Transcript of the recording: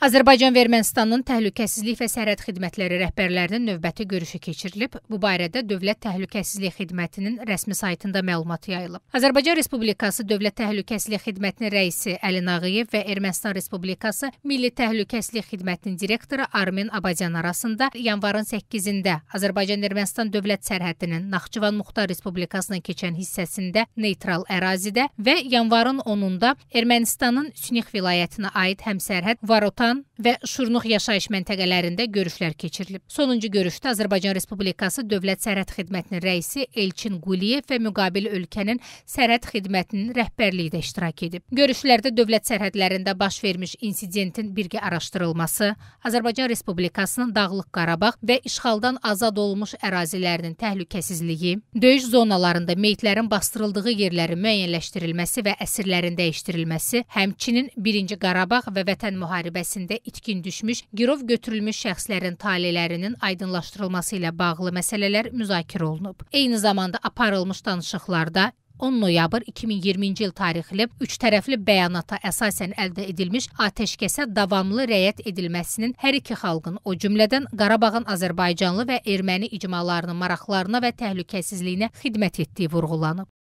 Azərbaycan və Ermənistanın təhlükəsizlik və sərhəd xidmətləri rəhbərlərinin növbəti görüşü keçirilib. Bu barədə Dövlət Təhlükəsizlik Xidmətinin rəsmi saytında məlumat yayılıb. Azərbaycan Respublikası Dövlət Təhlükəsizlik Xidmətinin rəisi Əli Nağıyev və Ermənistan Respublikası Milli Təhlükəsizlik Xidmətinin direktoru Armin Abadyan arasında yanvarın 8-də Azərbaycan-Ermənistan dövlət sərhədinin Naxçıvan Muxtar Respublikasına keçən hissəsində neytral ərazidə və yanvarın 10-da Ermənistanın Sünix vilayətinə aid həmsərhəd Varotan Şirvan və Şurnuq yaşayış məntəqələrində görüşlər keçirilib. Sonuncu görüşdə Azərbaycan Respublikası Dövlət Sərhəd Xidmətinin rəisi Elçin Quliyev və müqabil ölkənin sərhəd xidmətinin rəhbərliyi də iştirak edib. Görüşlərdə dövlət sərhədlərində baş vermiş insidentin birgə araşdırılması, Azərbaycan Respublikasının Dağlıq Qarabağ və işğaldan azad olunmuş ərazilərinin təhlükəsizliyi, döyüş zonalarında meyitlərin basdırıldığı yerlərin müəyyənləşdirilməsi və əsirlərin dəyişdirilməsi, həmçinin 1-ci Qarabağ və Vətən müharibəsinin ərazisində itkin düşmüş, girov götürülmüş şəxslərin talelərinin aydınlaşdırılması ilə bağlı məsələlər müzakirə olunub. Eyni zamanda aparılmış danışıqlarda 10 noyabr 2020-ci il tarixli üç tərəfli bəyanata əsasən əldə edilmiş atəşkəsə davamlı rəyət edilməsinin hər iki xalqın, o cümlədən Qarabağın Azərbaycanlı və erməni icmalarının maraqlarına və təhlükəsizliyinə xidmət etdiyi vurğulanıb.